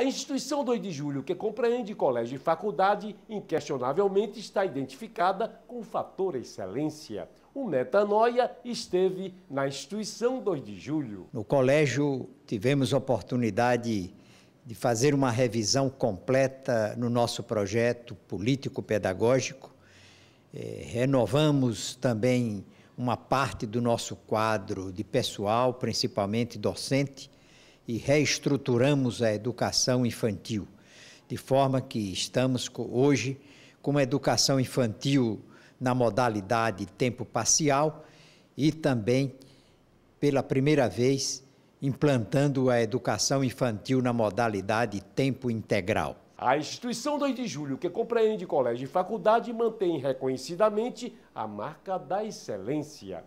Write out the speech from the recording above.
A instituição 2 de julho, que compreende colégio e faculdade, inquestionavelmente está identificada com o fator excelência. O Metanoia esteve na instituição 2 de julho. No colégio, tivemos oportunidade de fazer uma revisão completa no nosso projeto político-pedagógico. Eh, renovamos também uma parte do nosso quadro de pessoal, principalmente docente e reestruturamos a educação infantil, de forma que estamos hoje com a educação infantil na modalidade tempo parcial e também, pela primeira vez, implantando a educação infantil na modalidade tempo integral. A instituição 2 de julho, que compreende colégio e faculdade, mantém reconhecidamente a marca da excelência.